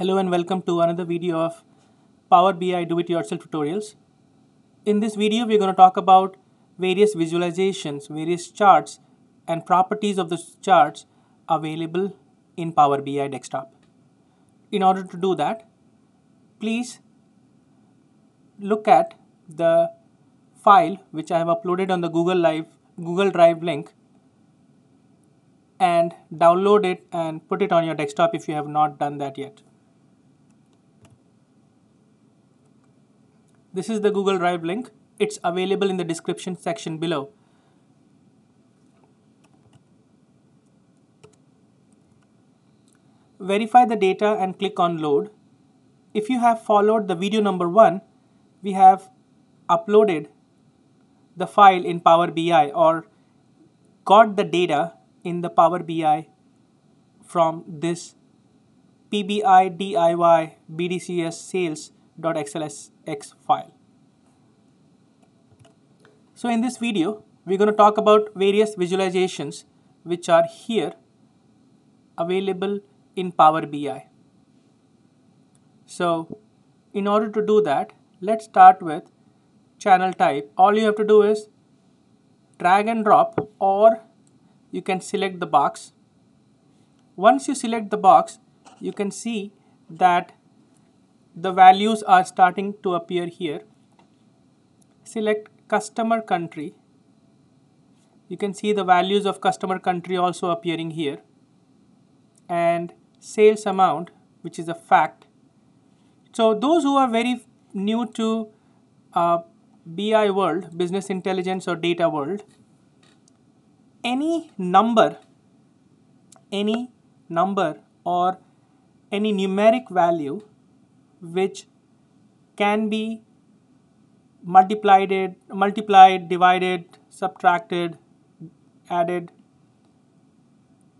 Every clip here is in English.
Hello and welcome to another video of Power BI do-it-yourself tutorials. In this video, we're going to talk about various visualizations, various charts and properties of the charts available in Power BI desktop. In order to do that, please look at the file which I have uploaded on the Google Live Google Drive link and download it and put it on your desktop if you have not done that yet. This is the Google Drive link. It's available in the description section below. Verify the data and click on load. If you have followed the video number one, we have uploaded the file in Power BI or got the data in the Power BI from this PBI DIY BDCS sales .xlsx file. So in this video, we're going to talk about various visualizations which are here available in Power BI. So in order to do that, let's start with channel type. All you have to do is drag and drop or you can select the box. Once you select the box, you can see that the values are starting to appear here. Select customer country. You can see the values of customer country also appearing here. And sales amount, which is a fact. So those who are very new to uh, BI world, business intelligence or data world, any number, any number or any numeric value which can be multiplied, multiplied, divided, subtracted, added.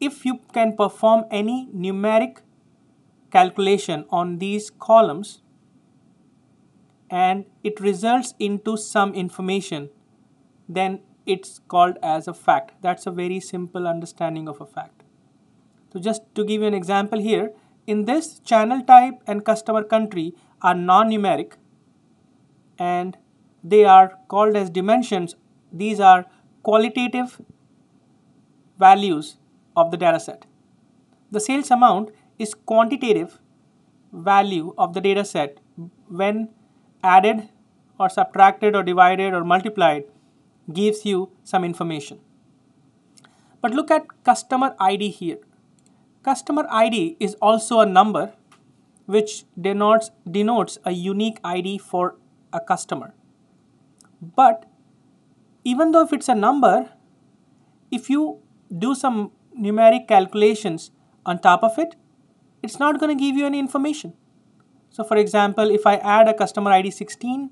If you can perform any numeric calculation on these columns and it results into some information, then it's called as a fact. That's a very simple understanding of a fact. So just to give you an example here, in this, channel type and customer country are non-numeric and they are called as dimensions. These are qualitative values of the dataset. The sales amount is quantitative value of the dataset when added or subtracted or divided or multiplied gives you some information. But look at customer ID here. Customer ID is also a number which denotes, denotes a unique ID for a customer. But even though if it's a number, if you do some numeric calculations on top of it, it's not going to give you any information. So for example, if I add a customer ID 16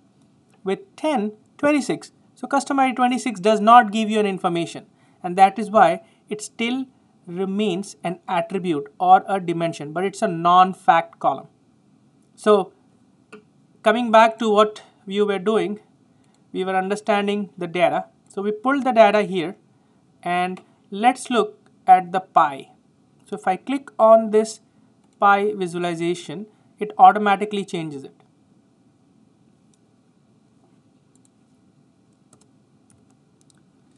with 10, 26. So customer ID 26 does not give you an information and that is why it's still remains an attribute or a dimension, but it's a non-fact column. So coming back to what we were doing, we were understanding the data. So we pulled the data here and let's look at the pie. So if I click on this pie visualization, it automatically changes it.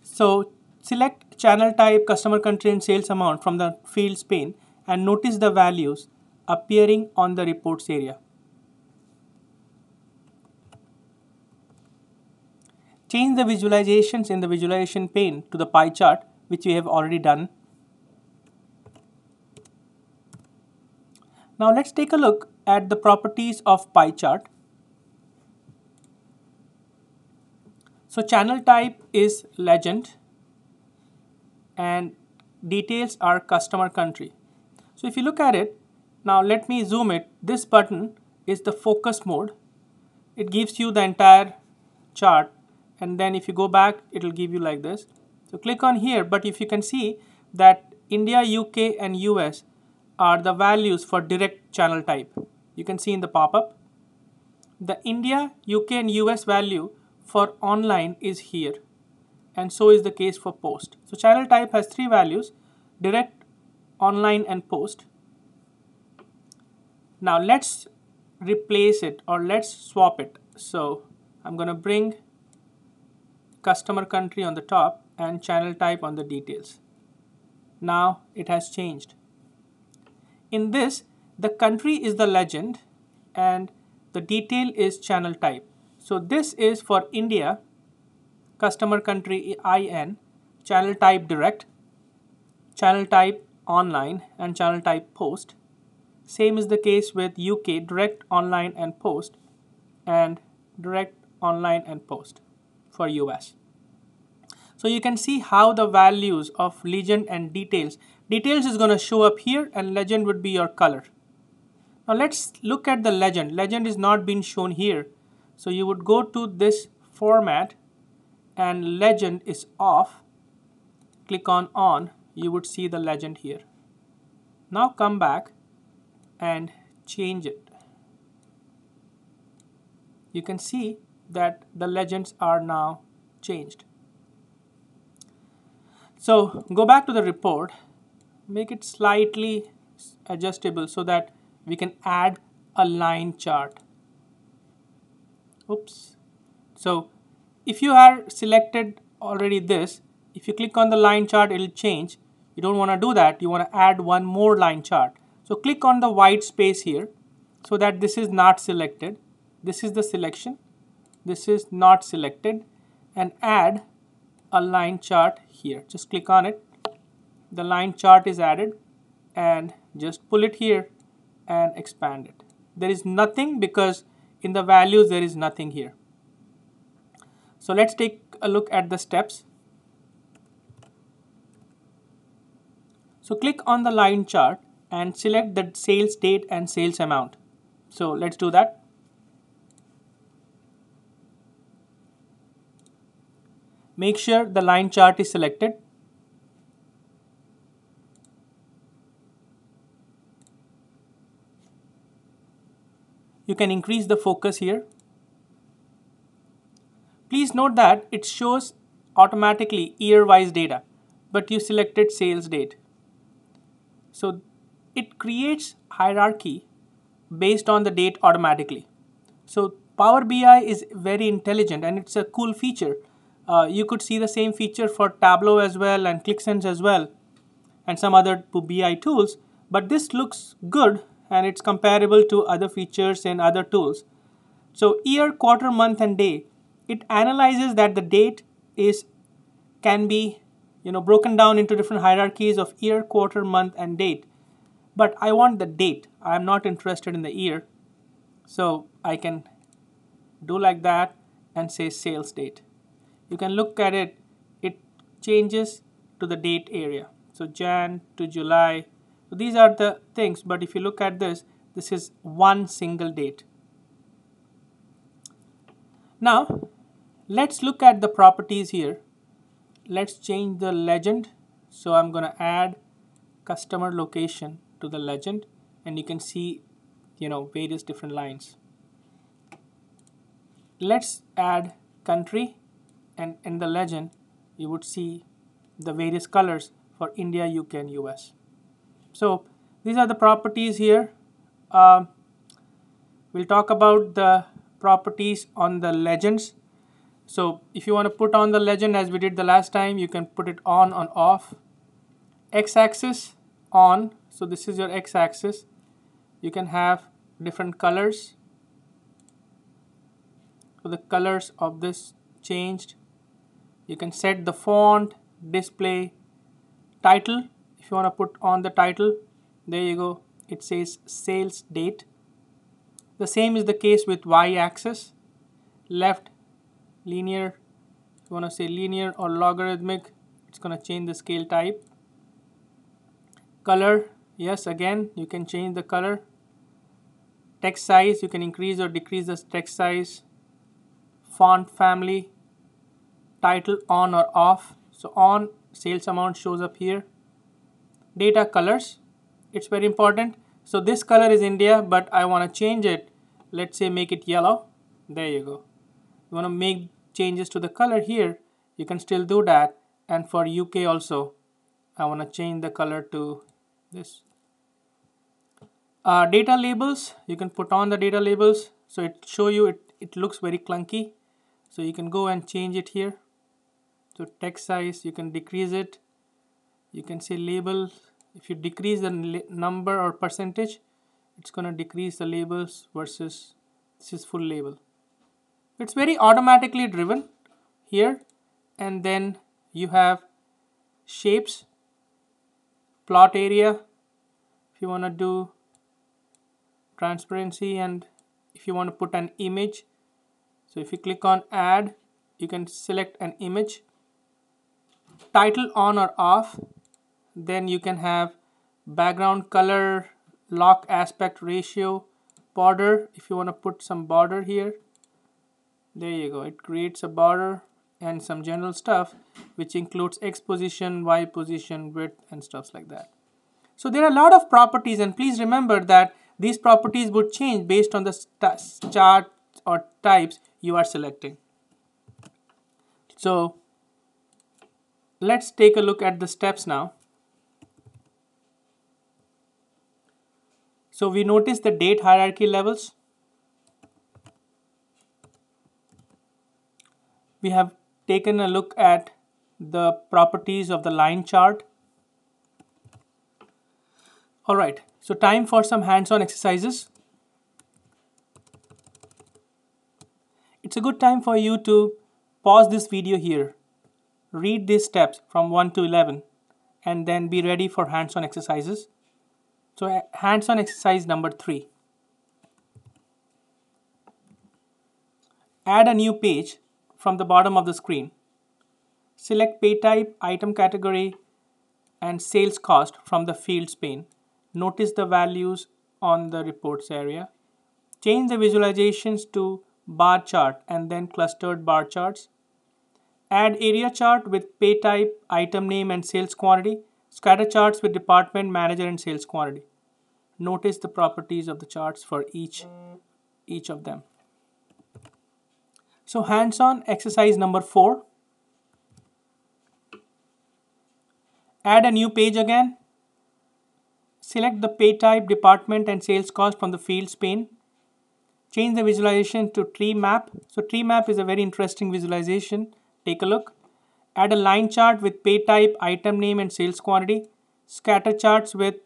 So Select channel type, customer country and sales amount from the fields pane and notice the values appearing on the reports area. Change the visualizations in the visualization pane to the pie chart which we have already done. Now let's take a look at the properties of pie chart. So channel type is legend and details are customer country. So if you look at it, now let me zoom it. This button is the focus mode. It gives you the entire chart and then if you go back, it'll give you like this. So click on here, but if you can see that India, UK and US are the values for direct channel type. You can see in the pop-up. The India, UK and US value for online is here and so is the case for post. So channel type has three values, direct, online and post. Now let's replace it or let's swap it. So I'm going to bring customer country on the top and channel type on the details. Now it has changed. In this, the country is the legend and the detail is channel type. So this is for India customer country IN, channel type direct, channel type online and channel type post. Same is the case with UK direct online and post and direct online and post for US. So you can see how the values of legend and details. Details is going to show up here and legend would be your color. Now let's look at the legend. Legend is not being shown here. So you would go to this format and legend is off, click on on, you would see the legend here. Now come back and change it. You can see that the legends are now changed. So go back to the report, make it slightly adjustable so that we can add a line chart. Oops. So if you are selected already this, if you click on the line chart, it'll change. You don't want to do that. You want to add one more line chart. So click on the white space here so that this is not selected. This is the selection. This is not selected and add a line chart here. Just click on it. The line chart is added and just pull it here and expand it. There is nothing because in the values there is nothing here. So let's take a look at the steps. So click on the line chart and select the sales date and sales amount. So let's do that. Make sure the line chart is selected. You can increase the focus here note that it shows automatically year-wise data, but you selected sales date. So it creates hierarchy based on the date automatically. So Power BI is very intelligent and it's a cool feature. Uh, you could see the same feature for Tableau as well and ClickSense as well and some other BI tools. But this looks good and it's comparable to other features and other tools. So year, quarter, month and day it analyzes that the date is can be you know broken down into different hierarchies of year quarter month and date but i want the date i'm not interested in the year so i can do like that and say sales date you can look at it it changes to the date area so jan to july so these are the things but if you look at this this is one single date now Let's look at the properties here. Let's change the legend. So I'm going to add customer location to the legend and you can see, you know, various different lines. Let's add country and in the legend you would see the various colors for India, UK and US. So these are the properties here. Um, we'll talk about the properties on the legends so if you want to put on the legend as we did the last time, you can put it on on off. X-axis on, so this is your x-axis. You can have different colors. So the colors of this changed. You can set the font, display, title. If you want to put on the title, there you go. It says sales date. The same is the case with y-axis. Left linear you want to say linear or logarithmic it's going to change the scale type color yes again you can change the color text size you can increase or decrease the text size font family title on or off so on sales amount shows up here data colors it's very important so this color is India but I want to change it let's say make it yellow there you go you want to make changes to the color here you can still do that and for UK also I want to change the color to this uh, data labels you can put on the data labels so it show you it, it looks very clunky so you can go and change it here so text size you can decrease it you can say label if you decrease the number or percentage it's going to decrease the labels versus this is full label it's very automatically driven here and then you have shapes plot area if you want to do transparency and if you want to put an image so if you click on add you can select an image title on or off then you can have background color lock aspect ratio border if you want to put some border here there you go it creates a border and some general stuff which includes x position y position width and stuffs like that so there are a lot of properties and please remember that these properties would change based on the chart or types you are selecting so let's take a look at the steps now so we notice the date hierarchy levels we have taken a look at the properties of the line chart. All right, so time for some hands-on exercises. It's a good time for you to pause this video here. Read these steps from 1 to 11 and then be ready for hands-on exercises. So hands-on exercise number 3. Add a new page from the bottom of the screen. Select Pay Type, Item Category, and Sales Cost from the Fields pane. Notice the values on the Reports area. Change the visualizations to bar chart and then clustered bar charts. Add area chart with pay type, item name and sales quantity. Scatter charts with department, manager and sales quantity. Notice the properties of the charts for each, each of them. So hands-on exercise number four. Add a new page again. Select the pay type, department and sales cost from the fields pane. Change the visualization to tree map. So tree map is a very interesting visualization. Take a look. Add a line chart with pay type, item name and sales quantity. Scatter charts with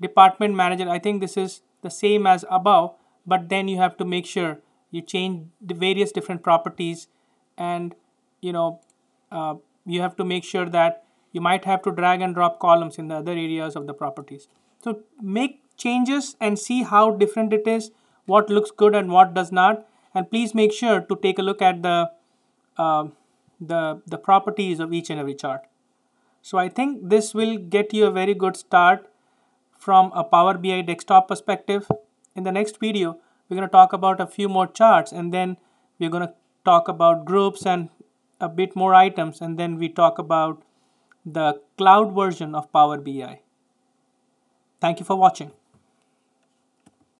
department manager. I think this is the same as above, but then you have to make sure you change the various different properties and you know uh, you have to make sure that you might have to drag and drop columns in the other areas of the properties so make changes and see how different it is what looks good and what does not and please make sure to take a look at the uh, the the properties of each and every chart so i think this will get you a very good start from a power bi desktop perspective in the next video we're going to talk about a few more charts and then we're going to talk about groups and a bit more items and then we talk about the cloud version of Power BI. Thank you for watching.